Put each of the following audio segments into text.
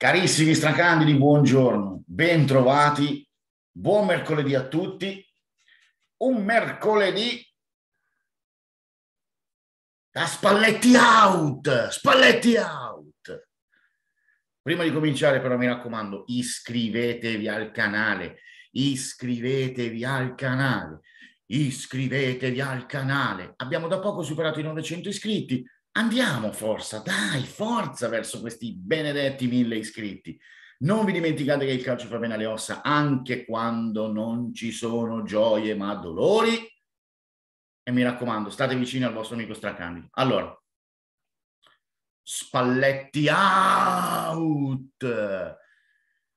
Carissimi stracandidi, buongiorno, bentrovati, buon mercoledì a tutti. Un mercoledì da spalletti out, spalletti out. Prima di cominciare però mi raccomando, iscrivetevi al canale, iscrivetevi al canale, iscrivetevi al canale. Abbiamo da poco superato i 900 iscritti, Andiamo, forza, dai, forza verso questi benedetti mille iscritti. Non vi dimenticate che il calcio fa bene alle ossa anche quando non ci sono gioie ma dolori. E mi raccomando, state vicini al vostro amico Stracandido. Allora, Spalletti out!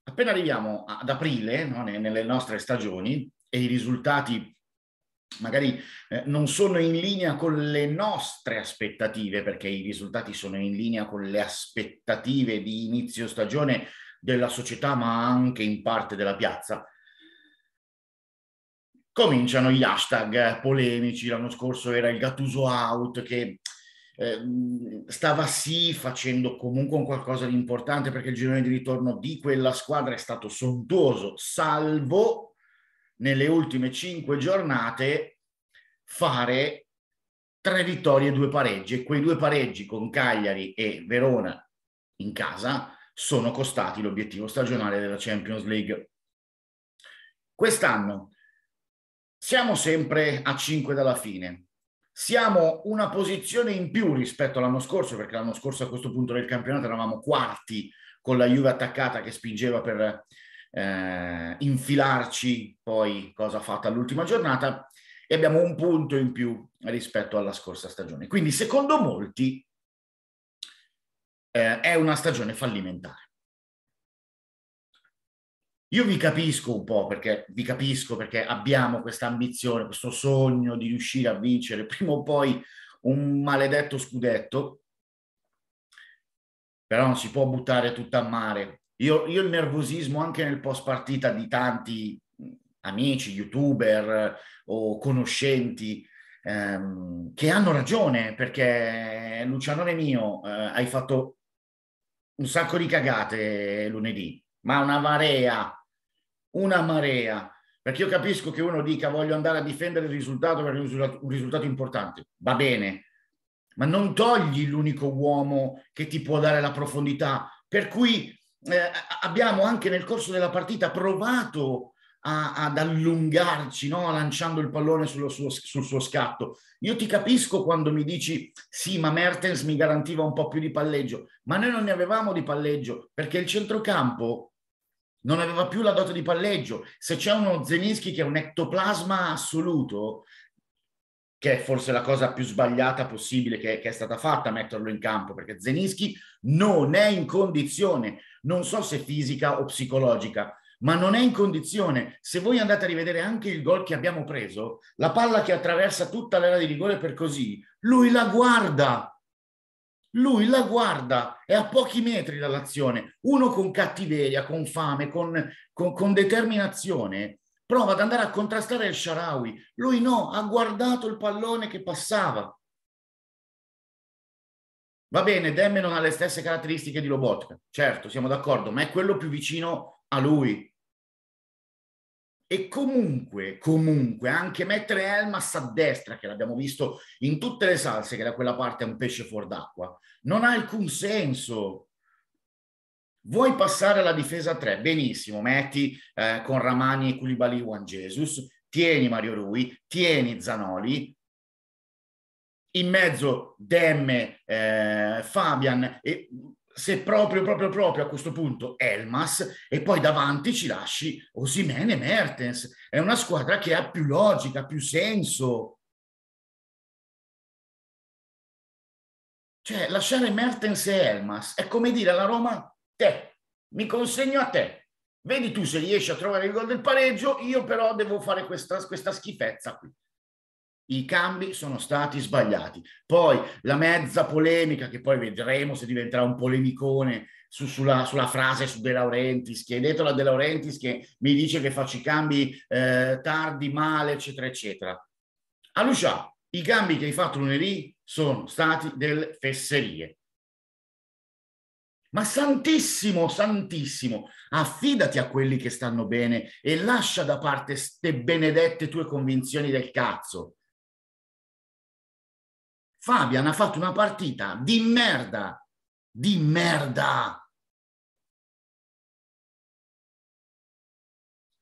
Appena arriviamo ad aprile, no, nelle nostre stagioni, e i risultati magari eh, non sono in linea con le nostre aspettative, perché i risultati sono in linea con le aspettative di inizio stagione della società, ma anche in parte della piazza. Cominciano gli hashtag polemici. L'anno scorso era il Gattuso out che ehm, stava sì facendo comunque un qualcosa di importante perché il girone di ritorno di quella squadra è stato sontuoso, salvo nelle ultime cinque giornate fare tre vittorie e due pareggi e quei due pareggi con Cagliari e Verona in casa sono costati l'obiettivo stagionale della Champions League. Quest'anno siamo sempre a 5 dalla fine. Siamo una posizione in più rispetto all'anno scorso, perché l'anno scorso a questo punto del campionato eravamo quarti con la Juve attaccata che spingeva per eh, infilarci poi cosa fatta all'ultima giornata e abbiamo un punto in più rispetto alla scorsa stagione. Quindi secondo molti eh, è una stagione fallimentare. Io vi capisco un po' perché vi capisco perché abbiamo questa ambizione, questo sogno di riuscire a vincere prima o poi un maledetto scudetto, però non si può buttare tutto a mare io, io il nervosismo anche nel post partita di tanti mm, amici, youtuber o conoscenti ehm, che hanno ragione perché eh, Lucianone mio eh, hai fatto un sacco di cagate lunedì, ma una marea, una marea. Perché io capisco che uno dica voglio andare a difendere il risultato perché è un risultato, un risultato importante, va bene, ma non togli l'unico uomo che ti può dare la profondità. Per cui eh, abbiamo anche nel corso della partita provato a, ad allungarci, no? lanciando il pallone suo, sul suo scatto. Io ti capisco quando mi dici sì, ma Mertens mi garantiva un po' più di palleggio, ma noi non ne avevamo di palleggio perché il centrocampo non aveva più la dote di palleggio. Se c'è uno Zelinski che è un ectoplasma assoluto, che è forse la cosa più sbagliata possibile che, che è stata fatta metterlo in campo, perché Zelinski non è in condizione non so se fisica o psicologica, ma non è in condizione. Se voi andate a rivedere anche il gol che abbiamo preso, la palla che attraversa tutta l'era di rigore per così, lui la guarda. Lui la guarda, è a pochi metri dall'azione. Uno con cattiveria, con fame, con, con, con determinazione, prova ad andare a contrastare il Sharawi. Lui no, ha guardato il pallone che passava. Va bene, Demme non ha le stesse caratteristiche di Lobotka, certo, siamo d'accordo, ma è quello più vicino a lui. E comunque, comunque, anche mettere Elmas a destra, che l'abbiamo visto in tutte le salse, che da quella parte è un pesce fuor d'acqua, non ha alcun senso. Vuoi passare alla difesa 3? Benissimo, metti eh, con Ramani e Koulibaly Juan Jesus, tieni Mario Rui, tieni Zanoli, in mezzo Demme, eh, Fabian e se proprio, proprio, proprio a questo punto Elmas e poi davanti ci lasci Osimene e Mertens. È una squadra che ha più logica, più senso. Cioè, lasciare Mertens e Elmas è come dire alla Roma, te, mi consegno a te. Vedi tu se riesci a trovare il gol del pareggio, io però devo fare questa, questa schifezza qui i cambi sono stati sbagliati. Poi la mezza polemica, che poi vedremo se diventerà un polemicone su, sulla, sulla, frase su De Laurentiis, chiedetela a De Laurentiis che mi dice che faccio i cambi eh, tardi, male, eccetera, eccetera. A Lucia, i cambi che hai fatto lunedì sono stati delle fesserie. Ma santissimo, santissimo, affidati a quelli che stanno bene e lascia da parte ste benedette tue convinzioni del cazzo. Fabian ha fatto una partita di merda, di merda.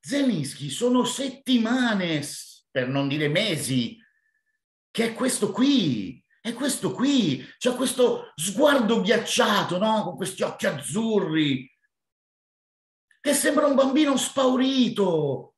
Zelinski sono settimane, per non dire mesi, che è questo qui, è questo qui, c'è questo sguardo ghiacciato, no? Con questi occhi azzurri, che sembra un bambino spaurito,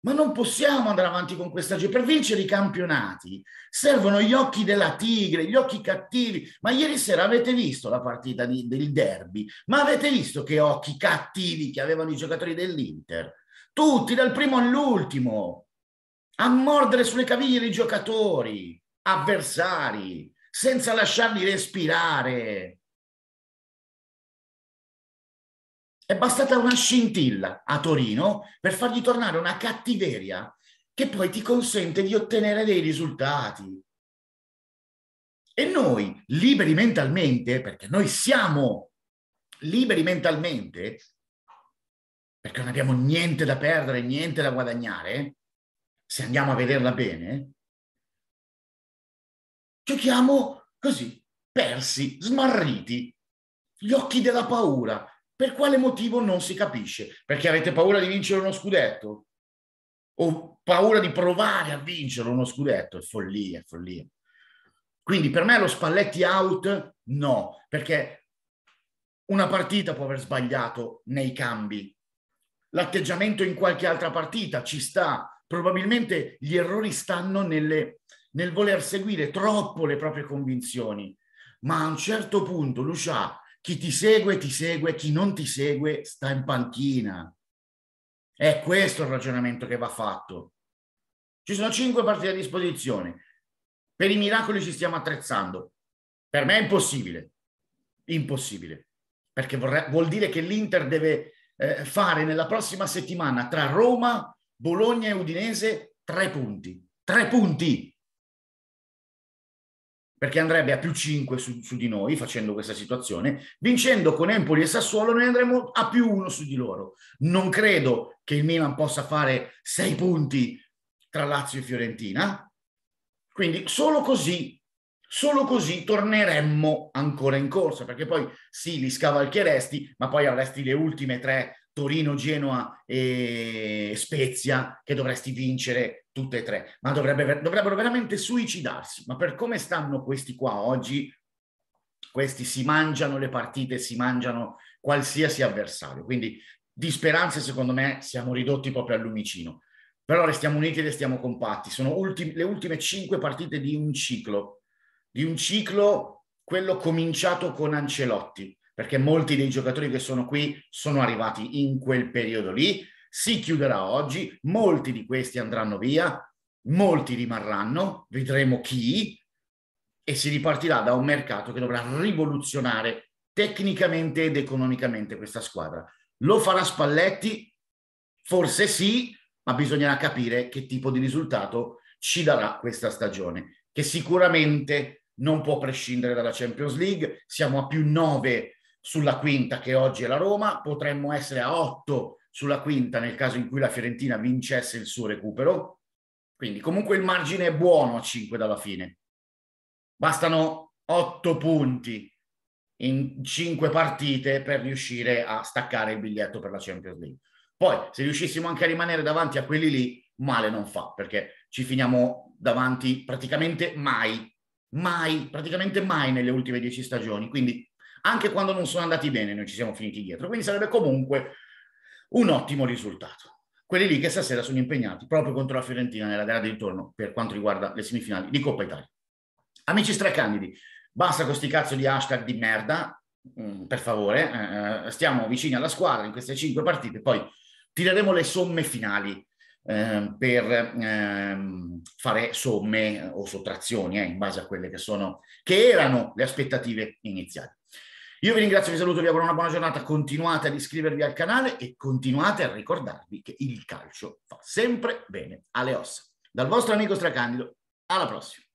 ma non possiamo andare avanti con questa gente. Per vincere i campionati servono gli occhi della tigre, gli occhi cattivi. Ma ieri sera avete visto la partita di, del derby? Ma avete visto che occhi cattivi che avevano i giocatori dell'Inter? Tutti, dal primo all'ultimo, a mordere sulle caviglie dei giocatori, avversari, senza lasciarli respirare. È bastata una scintilla a Torino per fargli tornare una cattiveria che poi ti consente di ottenere dei risultati. E noi, liberi mentalmente, perché noi siamo liberi mentalmente, perché non abbiamo niente da perdere, niente da guadagnare, se andiamo a vederla bene, giochiamo così, persi, smarriti, gli occhi della paura, per quale motivo non si capisce? Perché avete paura di vincere uno scudetto? O paura di provare a vincere uno scudetto? È follia, è follia. Quindi per me lo Spalletti out no, perché una partita può aver sbagliato nei cambi. L'atteggiamento in qualche altra partita ci sta. Probabilmente gli errori stanno nelle, nel voler seguire troppo le proprie convinzioni. Ma a un certo punto, Lucia, chi ti segue, ti segue, chi non ti segue, sta in panchina. È questo il ragionamento che va fatto. Ci sono cinque partite a disposizione. Per i miracoli ci stiamo attrezzando. Per me è impossibile. Impossibile. Perché vorrei, vuol dire che l'Inter deve eh, fare nella prossima settimana tra Roma, Bologna e Udinese tre punti. Tre punti perché andrebbe a più 5 su, su, di noi facendo questa situazione, vincendo con Empoli e Sassuolo noi andremo a più 1 su di loro. Non credo che il Milan possa fare 6 punti tra Lazio e Fiorentina, quindi solo così, solo così torneremmo ancora in corsa, perché poi sì, li scavalcheresti, ma poi avresti le ultime tre Torino, Genoa e Spezia, che dovresti vincere tutte e tre, ma dovrebbe, dovrebbero veramente suicidarsi. Ma per come stanno questi qua oggi, questi si mangiano le partite, si mangiano qualsiasi avversario. Quindi di speranze, secondo me, siamo ridotti proprio al lumicino. Però restiamo uniti e restiamo compatti. Sono ultime, le ultime cinque partite di un ciclo, di un ciclo, quello cominciato con Ancelotti perché molti dei giocatori che sono qui sono arrivati in quel periodo lì, si chiuderà oggi, molti di questi andranno via, molti rimarranno, vedremo chi, e si ripartirà da un mercato che dovrà rivoluzionare tecnicamente ed economicamente questa squadra. Lo farà Spalletti? Forse sì, ma bisognerà capire che tipo di risultato ci darà questa stagione, che sicuramente non può prescindere dalla Champions League, siamo a più 9 sulla quinta che oggi è la Roma, potremmo essere a 8 sulla quinta nel caso in cui la Fiorentina vincesse il suo recupero. Quindi comunque il margine è buono a 5 dalla fine. Bastano 8 punti in 5 partite per riuscire a staccare il biglietto per la Champions League. Poi se riuscissimo anche a rimanere davanti a quelli lì, male non fa, perché ci finiamo davanti praticamente mai, mai, praticamente mai nelle ultime 10 stagioni. Quindi anche quando non sono andati bene noi ci siamo finiti dietro, quindi sarebbe comunque un ottimo risultato. Quelli lì che stasera sono impegnati proprio contro la Fiorentina nella gara di ritorno per quanto riguarda le semifinali di Coppa Italia. Amici stracandidi, basta con questi cazzo di hashtag di merda, mm, per favore, eh, stiamo vicini alla squadra in queste cinque partite, poi tireremo le somme finali ehm, per ehm, fare somme o sottrazioni eh, in base a quelle che sono, che erano le aspettative iniziali. Io vi ringrazio, vi saluto, vi auguro una buona giornata, continuate ad iscrivervi al canale e continuate a ricordarvi che il calcio fa sempre bene alle ossa. Dal vostro amico Stracandido, alla prossima!